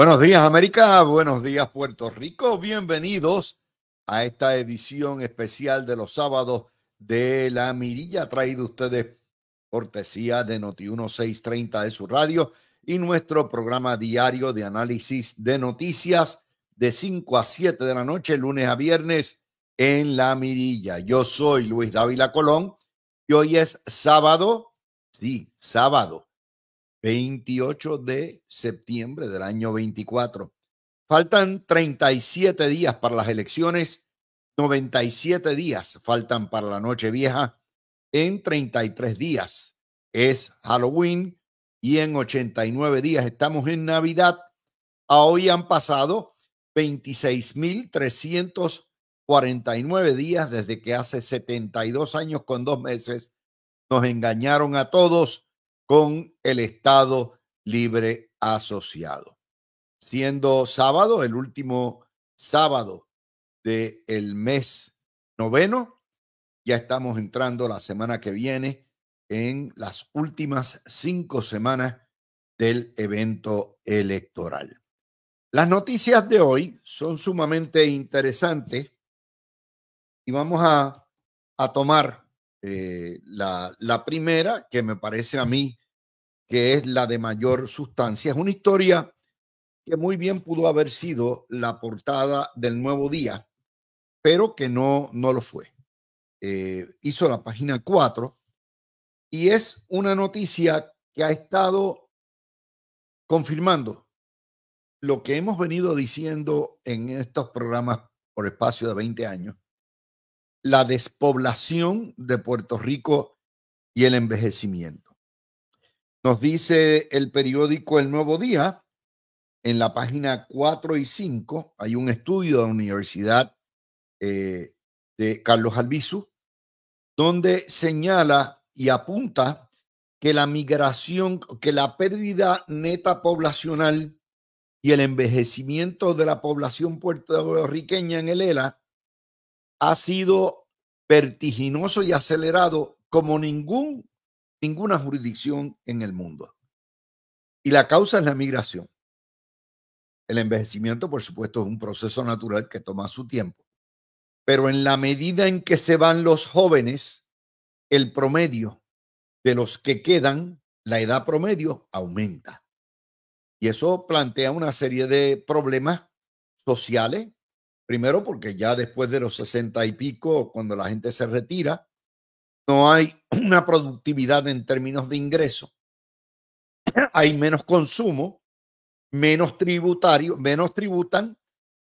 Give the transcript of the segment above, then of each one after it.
Buenos días América, buenos días Puerto Rico, bienvenidos a esta edición especial de los sábados de La Mirilla, traído ustedes cortesía de Noti 1630 de su radio y nuestro programa diario de análisis de noticias de 5 a 7 de la noche, lunes a viernes en La Mirilla. Yo soy Luis Dávila Colón y hoy es sábado, sí, sábado 28 de septiembre del año 24. Faltan 37 días para las elecciones, 97 días faltan para la noche vieja, en 33 días es Halloween y en 89 días estamos en Navidad. hoy han pasado 26.349 días desde que hace 72 años con dos meses nos engañaron a todos con el Estado Libre Asociado. Siendo sábado, el último sábado del el mes noveno, ya estamos entrando la semana que viene en las últimas cinco semanas del evento electoral. Las noticias de hoy son sumamente interesantes y vamos a, tomar eh, la primera que me parece a mí que es la de mayor sustancia. Es una historia que muy bien pudo haber sido la portada del Nuevo Día, pero que no, no lo fue. Eh, hizo la página 4 y es una noticia que ha estado confirmando lo que hemos venido diciendo en estos programas por espacio de 20 años, la despoblación de Puerto Rico y el envejecimiento. Nos dice el periódico El Nuevo Día, en la página 4 y 5, hay un estudio de la Universidad eh, de Carlos Albizu, donde señala y apunta que la migración, que la pérdida neta poblacional y el envejecimiento de la población puertorriqueña en el ELA ha sido vertiginoso y acelerado como ningún ninguna jurisdicción en el mundo. Y la causa es la migración. El envejecimiento, por supuesto, es un proceso natural que toma su tiempo. Pero en la medida en que se van los jóvenes, el promedio de los que quedan, la edad promedio aumenta. Y eso plantea una serie de problemas sociales. Primero, porque ya después de los sesenta y pico, cuando la gente se retira, no hay una productividad en términos de ingreso, hay menos consumo, menos tributario, menos tributan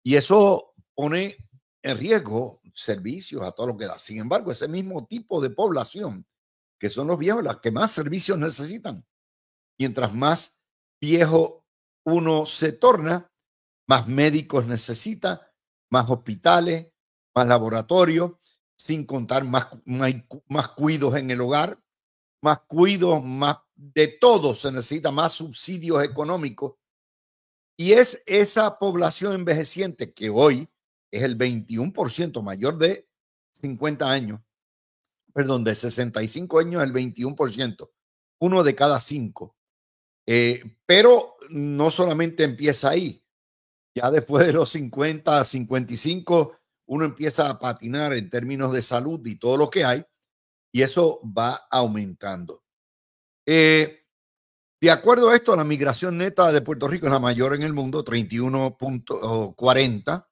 y eso pone en riesgo servicios a todo lo que da. Sin embargo, ese mismo tipo de población, que son los viejos, las que más servicios necesitan, mientras más viejo uno se torna, más médicos necesita, más hospitales, más laboratorios, sin contar más, más, cuidos en el hogar, más cuidos, más de todo, se necesita más subsidios económicos. Y es esa población envejeciente que hoy es el 21% mayor de 50 años, perdón, de 65 años, el 21%, uno de cada cinco. Eh, pero no solamente empieza ahí, ya después de los 50, 55, uno empieza a patinar en términos de salud y todo lo que hay, y eso va aumentando. Eh, de acuerdo a esto, la migración neta de Puerto Rico es la mayor en el mundo, 31.40.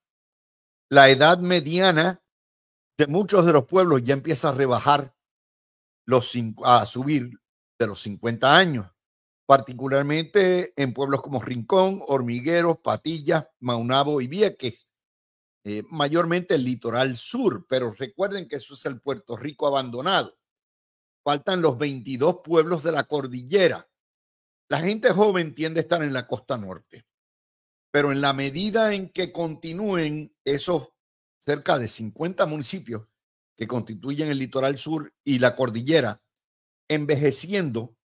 La edad mediana de muchos de los pueblos ya empieza a rebajar, los, a subir de los 50 años, particularmente en pueblos como Rincón, Hormigueros, Patillas, Maunabo y Vieques eh, mayormente el litoral sur, pero recuerden que eso es el Puerto Rico abandonado. Faltan los 22 pueblos de la cordillera. La gente joven tiende a estar en la costa norte, pero en la medida en que continúen esos cerca de 50 municipios que constituyen el litoral sur y la cordillera, envejeciendo,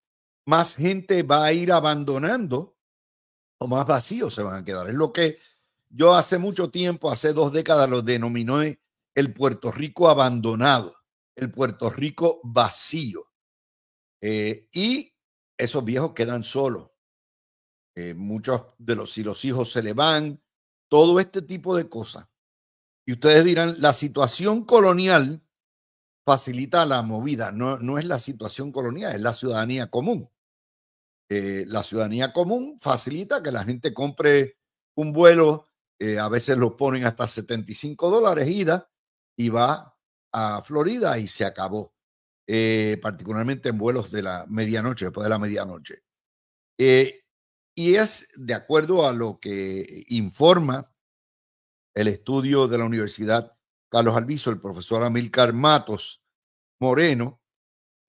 más gente va a ir abandonando o más vacíos se van a quedar. Es lo que yo hace mucho tiempo, hace dos décadas, lo denominé el Puerto Rico abandonado, el Puerto Rico vacío. Eh, y esos viejos quedan solos. Eh, muchos de los, los hijos se le van, todo este tipo de cosas. Y ustedes dirán, la situación colonial facilita la movida. No, no es la situación colonial, es la ciudadanía común. Eh, la ciudadanía común facilita que la gente compre un vuelo eh, a veces lo ponen hasta 75 dólares ida y va a Florida y se acabó, eh, particularmente en vuelos de la medianoche, después de la medianoche. Eh, y es de acuerdo a lo que informa el estudio de la Universidad Carlos Alviso, el profesor Amilcar Matos Moreno,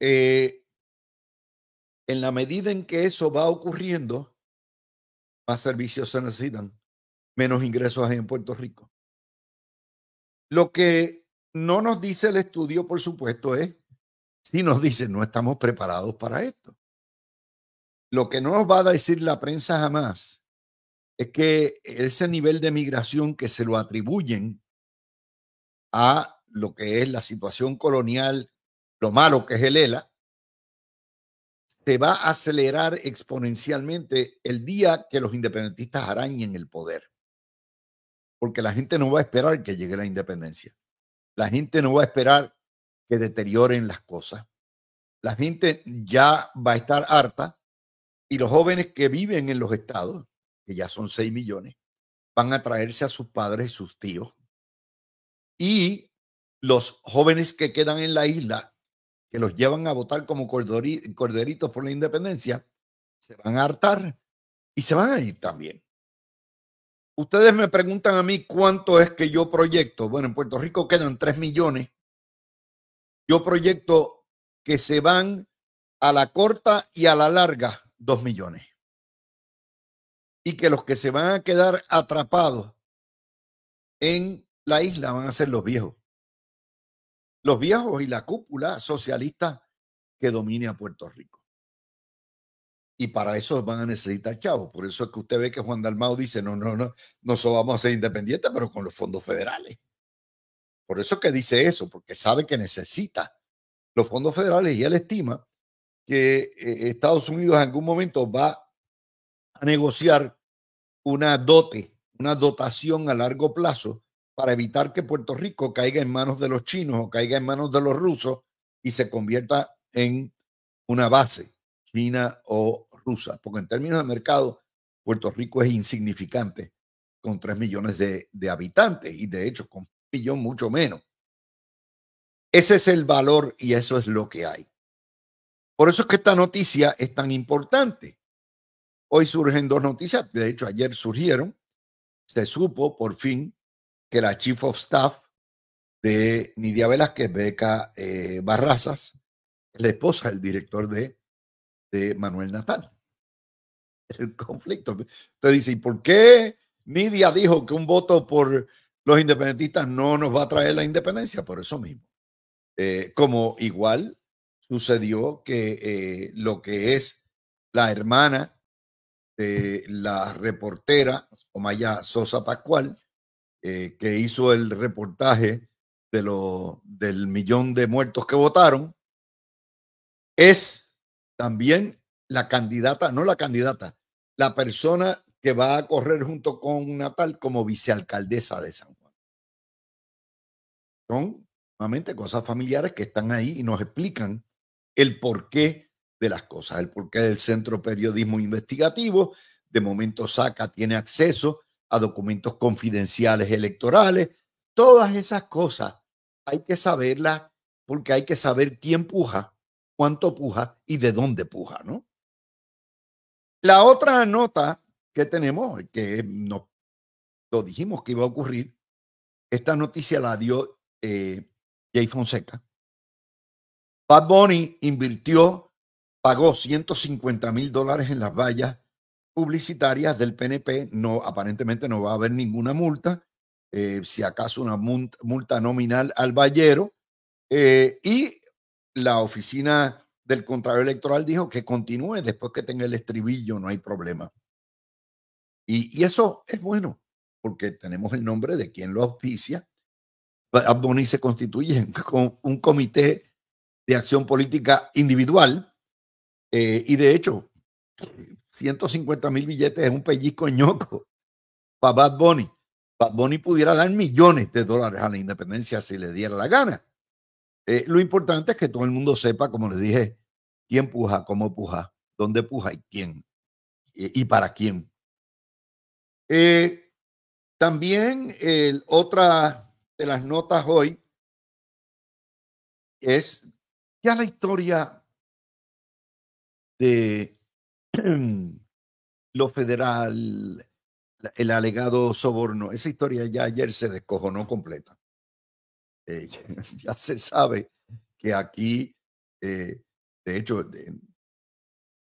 en la medida en que eso va ocurriendo, más servicios se necesitan menos ingresos en Puerto Rico. Lo que no nos dice el estudio, por supuesto, es si nos dice no estamos preparados para esto. Lo que no nos va a decir la prensa jamás es que ese nivel de migración que se lo atribuyen a lo que es la situación colonial, lo malo que es el ELA, se va a acelerar exponencialmente el día que los independentistas arañen el poder porque la gente no va a esperar que llegue la independencia. La gente no va a esperar que deterioren las cosas. La gente ya va a estar harta y los jóvenes que viven en los estados, que ya son 6 millones, van a traerse a sus padres y sus tíos. Y los jóvenes que quedan en la isla, que los llevan a votar como corderitos por la independencia, se van a hartar y se van a ir también. Ustedes me preguntan a mí cuánto es que yo proyecto. Bueno, en Puerto Rico quedan 3 millones. Yo proyecto que se van a la corta y a la larga 2 millones. Y que los que se van a quedar atrapados en la isla van a ser los viejos. Los viejos y la cúpula socialista que domine a Puerto Rico y para eso van a necesitar chavos. Por eso es que usted ve que Juan Dalmau dice, no, no, no, nosotros vamos a ser independientes, pero con los fondos federales. Por eso es que dice eso, porque sabe que necesita los fondos federales y él estima que eh, Estados Unidos en algún momento va a negociar una dote, una dotación a largo plazo para evitar que Puerto Rico caiga en manos de los chinos o caiga en manos de los rusos y se convierta en una base china o rusa, porque en términos de mercado, Puerto Rico es insignificante con tres millones de, habitantes y de hecho con un millón mucho menos. Ese es el valor y eso es lo que hay. Por eso es que esta noticia es tan importante. Hoy surgen dos noticias, de hecho ayer surgieron. Se supo por fin que la Chief of Staff de Nidia Velázquez, Beca eh, Barrazas, la esposa del director de Manuel Natal. El conflicto. Usted dice, ¿y por qué Nidia dijo que un voto por los independentistas no nos va a traer la independencia? Por eso mismo. Eh, como igual sucedió que eh, lo que es la hermana de la reportera Omaya Sosa Pascual, eh, que hizo el reportaje de lo, del millón de muertos que votaron, es también la candidata, no la candidata, la persona que va a correr junto con Natal como vicealcaldesa de San Juan. Son nuevamente cosas familiares que están ahí y nos explican el porqué de las cosas, el porqué del Centro Periodismo Investigativo. De momento saca, tiene acceso a documentos confidenciales electorales. Todas esas cosas hay que saberlas porque hay que saber quién puja cuánto puja y de dónde puja, ¿no? La otra nota que tenemos, que no lo dijimos que iba a ocurrir, esta noticia la dio eh, Jay Fonseca. Bad Bunny invirtió, pagó 150 mil dólares en las vallas publicitarias del PNP. No, aparentemente no va a haber ninguna multa, eh, si acaso una multa nominal al vallero. Eh, y la oficina del Contralor Electoral dijo que continúe después que tenga el estribillo, no hay problema. Y, eso es bueno, porque tenemos el nombre de quien lo auspicia. Bunny se constituye con un comité de acción política individual eh, y de hecho 150 mil billetes es un pellizco ñoco para Bad Bunny. Bad Bunny pudiera dar millones de dólares a la independencia si le diera la gana. Eh, lo importante es que todo el mundo sepa, como les dije, quién puja, cómo puja, dónde puja y quién y, para quién. Eh, también el, otra de las notas hoy es ya la historia de lo federal, el alegado soborno, esa historia ya ayer se descojonó completa. Eh, ya se sabe que aquí, eh, de hecho,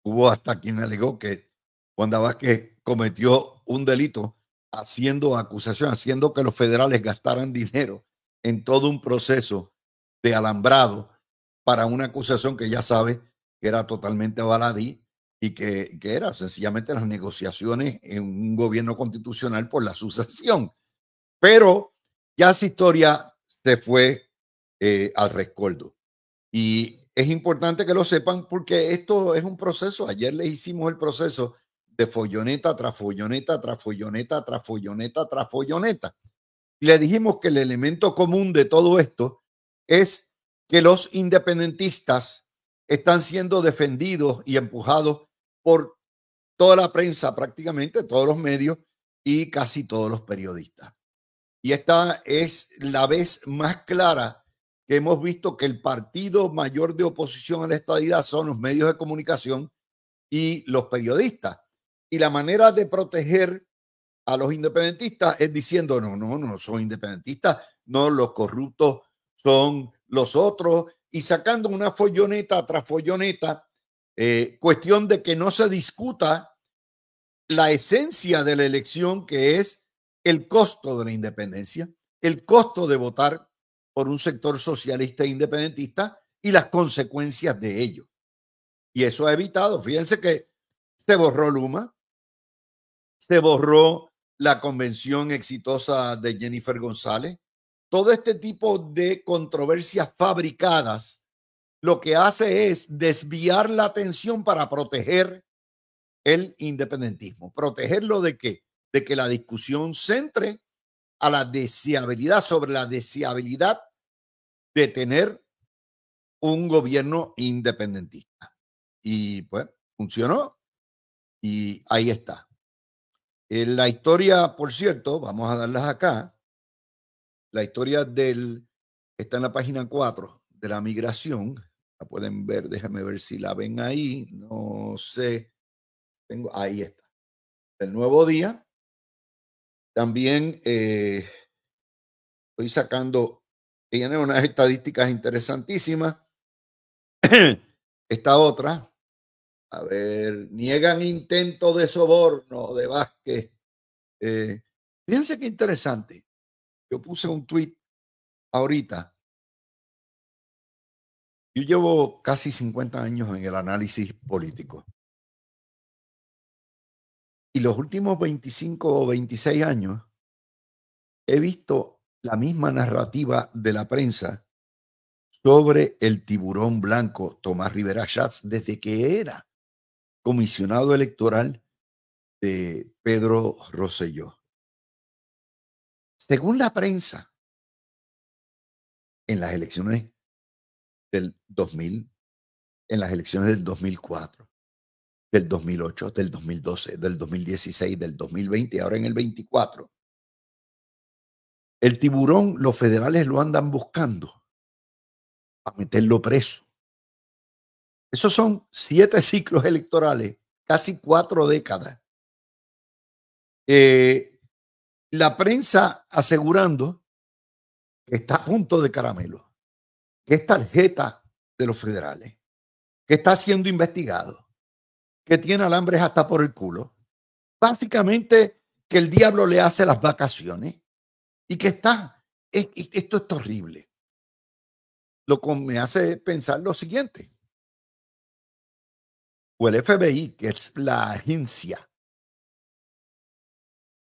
hubo hasta quien alegó que Wanda Vázquez cometió un delito haciendo acusación, haciendo que los federales gastaran dinero en todo un proceso de alambrado para una acusación que ya sabe que era totalmente baladí y que, era sencillamente las negociaciones en un gobierno constitucional por la sucesión. Pero ya es historia se fue eh, al rescoldo. Y es importante que lo sepan porque esto es un proceso. Ayer les hicimos el proceso de folloneta tras folloneta, tras folloneta, tras folloneta, tras folloneta. Y le dijimos que el elemento común de todo esto es que los independentistas están siendo defendidos y empujados por toda la prensa prácticamente, todos los medios y casi todos los periodistas. Y esta es la vez más clara que hemos visto que el partido mayor de oposición a la estadidad son los medios de comunicación y los periodistas. Y la manera de proteger a los independentistas es diciendo, no, no, no son independentistas, no, los corruptos son los otros, y sacando una folloneta tras folloneta, eh, cuestión de que no se discuta la esencia de la elección, que es el costo de la independencia, el costo de votar por un sector socialista e independentista y las consecuencias de ello. Y eso ha evitado, fíjense que se borró Luma, se borró la convención exitosa de Jennifer González, todo este tipo de controversias fabricadas lo que hace es desviar la atención para proteger el independentismo. ¿Protegerlo de qué? de que la discusión centre a la deseabilidad, sobre la deseabilidad de tener un gobierno independentista. Y pues funcionó y ahí está. En la historia, por cierto, vamos a darlas acá. La historia del, está en la página 4 de la migración. La pueden ver, déjame ver si la ven ahí. No sé. Tengo, ahí está. El nuevo día, también eh, estoy sacando, tiene unas estadísticas interesantísimas. Esta otra, a ver, niegan intento de soborno de Vázquez. Eh, fíjense qué interesante. Yo puse un tweet ahorita. Yo llevo casi 50 años en el análisis político los últimos 25 o 26 años he visto la misma narrativa de la prensa sobre el tiburón blanco Tomás Rivera Schatz desde que era comisionado electoral de Pedro Rosselló. Según la prensa, en las elecciones del 2000, en las elecciones del 2004, del 2008, del 2012, del 2016, del 2020, ahora en el 24. El tiburón, los federales lo andan buscando a meterlo preso. Esos son siete ciclos electorales, casi cuatro décadas. Eh, la prensa asegurando que está a punto de caramelo, que es tarjeta de los federales, que está siendo investigado que tiene alambres hasta por el culo. Básicamente que el diablo le hace las vacaciones y que está, esto es horrible. Lo que me hace pensar lo siguiente. O el FBI, que es la agencia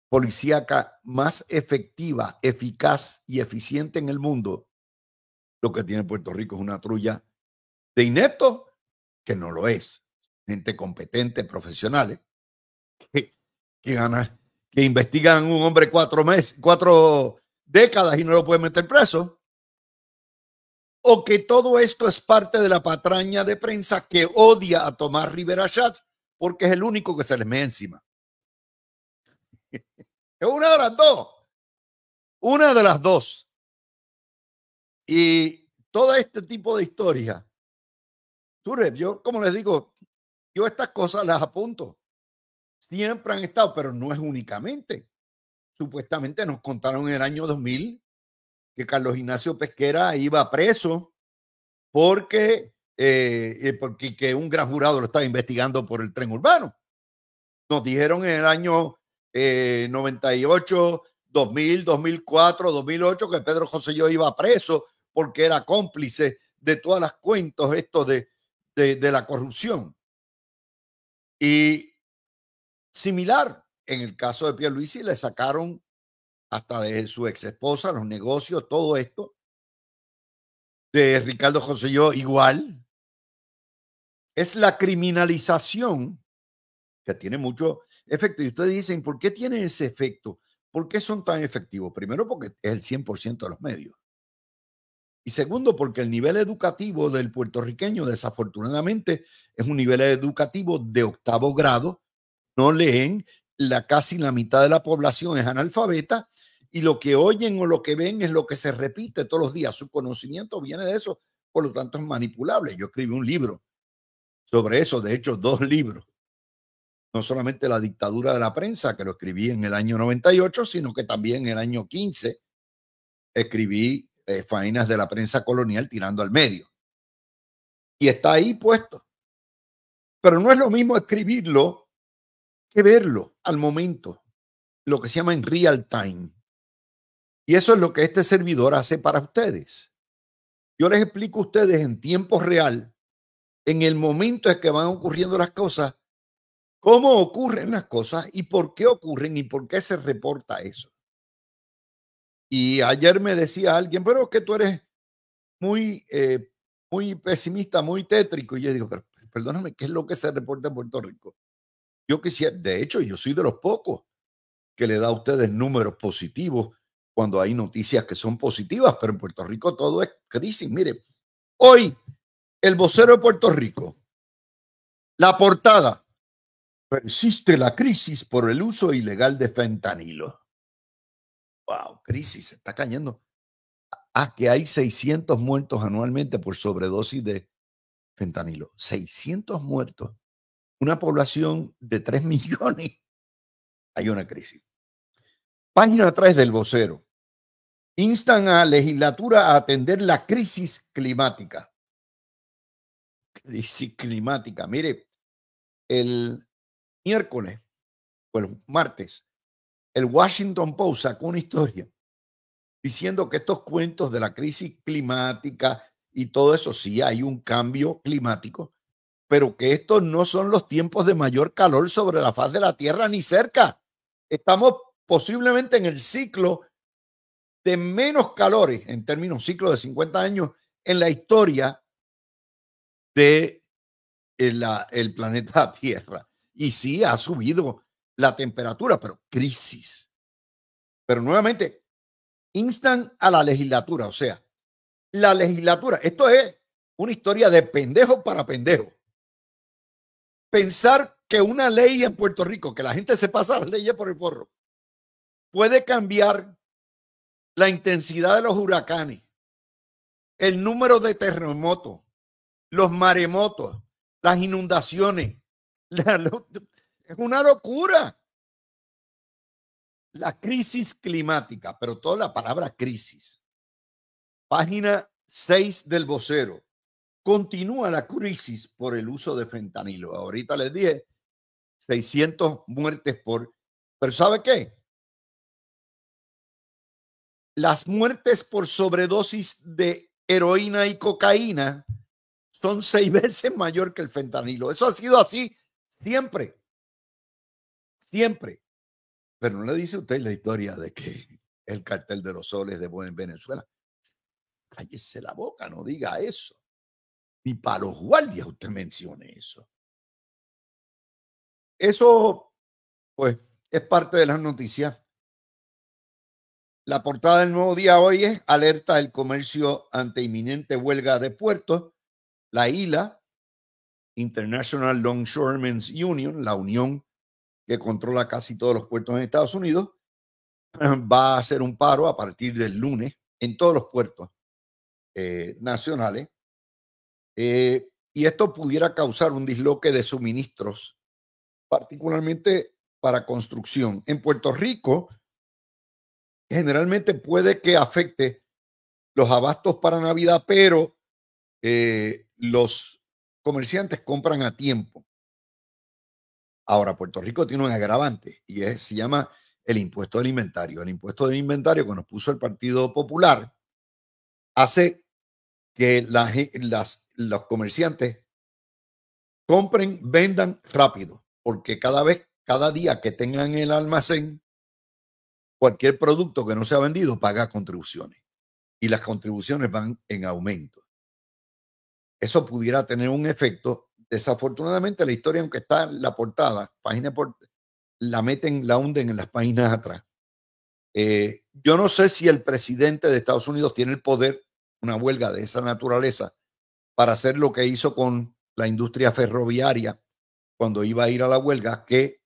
policíaca más efectiva, eficaz y eficiente en el mundo, lo que tiene Puerto Rico es una trulla de inepto que no lo es gente competente, profesionales, que, que, que investigan a un hombre cuatro meses, cuatro décadas y no lo pueden meter preso. O que todo esto es parte de la patraña de prensa que odia a Tomás Rivera Schatz porque es el único que se les mete encima. es una de las dos. Una de las dos. Y todo este tipo de historia. tú yo como les digo, yo estas cosas las apunto. Siempre han estado, pero no es únicamente. Supuestamente nos contaron en el año 2000 que Carlos Ignacio Pesquera iba preso porque, eh, eh, porque que un gran jurado lo estaba investigando por el tren urbano. Nos dijeron en el año 98, 2000, 2004, 2008 que Pedro José yo iba preso porque era cómplice de todas las cuentos estos de, de la corrupción. Y similar, en el caso de Pierluisi le sacaron hasta de su ex esposa, los negocios, todo esto. De Ricardo yo igual. Es la criminalización que tiene mucho efecto. Y ustedes dicen, ¿por qué tiene ese efecto? ¿Por qué son tan efectivos? Primero porque es el 100% de los medios. Y segundo, porque el nivel educativo del puertorriqueño, desafortunadamente, es un nivel educativo de octavo grado. No leen, la casi la mitad de la población es analfabeta y lo que oyen o lo que ven es lo que se repite todos los días. Su conocimiento viene de eso, por lo tanto es manipulable. Yo escribí un libro sobre eso, de hecho, dos libros. No solamente la dictadura de la prensa, que lo escribí en el año 98, sino que también en el año 15 escribí eh, faenas de la prensa colonial tirando al medio. Y está ahí puesto. Pero no es lo mismo escribirlo que verlo al momento, lo que se llama en real time. Y eso es lo que este servidor hace para ustedes. Yo les explico a ustedes en tiempo real, en el momento en que van ocurriendo las cosas, cómo ocurren las cosas y por qué ocurren y por qué se reporta eso. Y ayer me decía alguien, pero es que tú eres muy, eh, muy pesimista, muy tétrico. Y yo digo, perdóname, ¿qué es lo que se reporta en Puerto Rico? Yo quisiera, de hecho, yo soy de los pocos que le da a ustedes números positivos cuando hay noticias que son positivas, pero en Puerto Rico todo es crisis. Mire, hoy el vocero de Puerto Rico, la portada, persiste la crisis por el uso ilegal de fentanilo wow, crisis, se está cayendo. Ah, que hay 600 muertos anualmente por sobredosis de fentanilo. 600 muertos. Una población de 3 millones. Hay una crisis. Página atrás del vocero. Instan a legislatura a atender la crisis climática. Crisis climática. Mire, el miércoles, bueno, martes, el Washington Post sacó una historia diciendo que estos cuentos de la crisis climática y todo eso, sí hay un cambio climático, pero que estos no son los tiempos de mayor calor sobre la faz de la Tierra ni cerca. Estamos posiblemente en el ciclo de menos calores, en términos ciclo de 50 años, en la historia de eh, la el planeta Tierra. Y sí, ha subido la temperatura, pero crisis. Pero nuevamente, instan a la legislatura, o sea, la legislatura, esto es una historia de pendejo para pendejo. Pensar que una ley en Puerto Rico, que la gente se pasa las leyes por el forro, puede cambiar la intensidad de los huracanes, el número de terremotos, los maremotos, las inundaciones, la, es una locura. La crisis climática, pero toda la palabra crisis. Página 6 del vocero. Continúa la crisis por el uso de fentanilo. Ahorita les dije 600 muertes por... Pero ¿sabe qué? Las muertes por sobredosis de heroína y cocaína son seis veces mayor que el fentanilo. Eso ha sido así siempre siempre. Pero no le dice usted la historia de que el cartel de los soles de Venezuela. Cállese la boca, no diga eso. Ni para los guardias usted mencione eso. Eso, pues, es parte de las noticias. La portada del nuevo día hoy es alerta el comercio ante inminente huelga de puertos. La ILA, International Longshoremen's Union, la Unión que controla casi todos los puertos en Estados Unidos, va a hacer un paro a partir del lunes en todos los puertos eh, nacionales. Eh, y esto pudiera causar un disloque de suministros, particularmente para construcción. En Puerto Rico, generalmente puede que afecte los abastos para Navidad, pero eh, los comerciantes compran a tiempo. Ahora, Puerto Rico tiene un agravante y es, se llama el impuesto del inventario. El impuesto del inventario que nos puso el Partido Popular hace que las, las, los comerciantes compren, vendan rápido, porque cada vez, cada día que tengan el almacén, cualquier producto que no sea vendido paga contribuciones y las contribuciones van en aumento. Eso pudiera tener un efecto desafortunadamente la historia, aunque está en la portada, página por, la meten, la hunden en las páginas atrás. Eh, yo no sé si el presidente de Estados Unidos tiene el poder, una huelga de esa naturaleza, para hacer lo que hizo con la industria ferroviaria cuando iba a ir a la huelga, que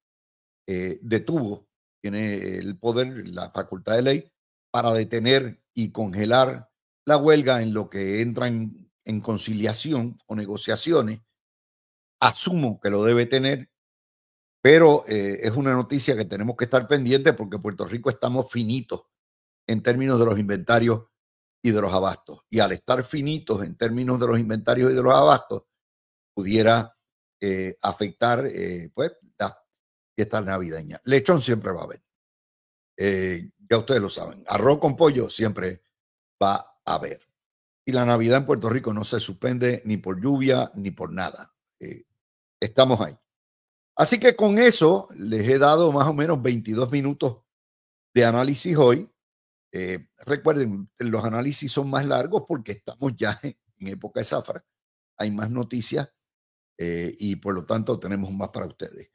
eh, detuvo, tiene el poder, la facultad de ley, para detener y congelar la huelga en lo que entran en conciliación o negociaciones asumo que lo debe tener, pero eh, es una noticia que tenemos que estar pendientes porque Puerto Rico estamos finitos en términos de los inventarios y de los abastos. Y al estar finitos en términos de los inventarios y de los abastos, pudiera eh, afectar eh, pues, las fiesta navideña Lechón siempre va a haber. Eh, ya ustedes lo saben. Arroz con pollo siempre va a haber. Y la Navidad en Puerto Rico no se suspende ni por lluvia ni por nada estamos ahí. Así que con eso les he dado más o menos 22 minutos de análisis hoy. Eh, recuerden, los análisis son más largos porque estamos ya en, época de zafra. Hay más noticias eh, y por lo tanto tenemos más para ustedes.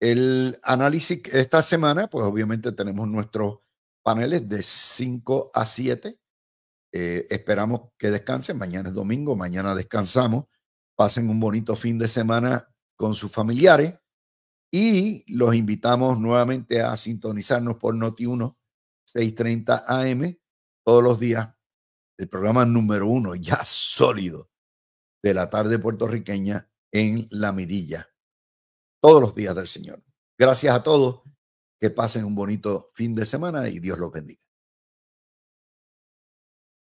El análisis esta semana, pues obviamente tenemos nuestros paneles de 5 a 7. Eh, esperamos que descansen. Mañana es domingo, mañana descansamos. Pasen un bonito fin de semana con sus familiares y los invitamos nuevamente a sintonizarnos por Noti1 6:30 AM todos los días. El programa número uno, ya sólido, de la tarde puertorriqueña en la mirilla. Todos los días del Señor. Gracias a todos. Que pasen un bonito fin de semana y Dios los bendiga.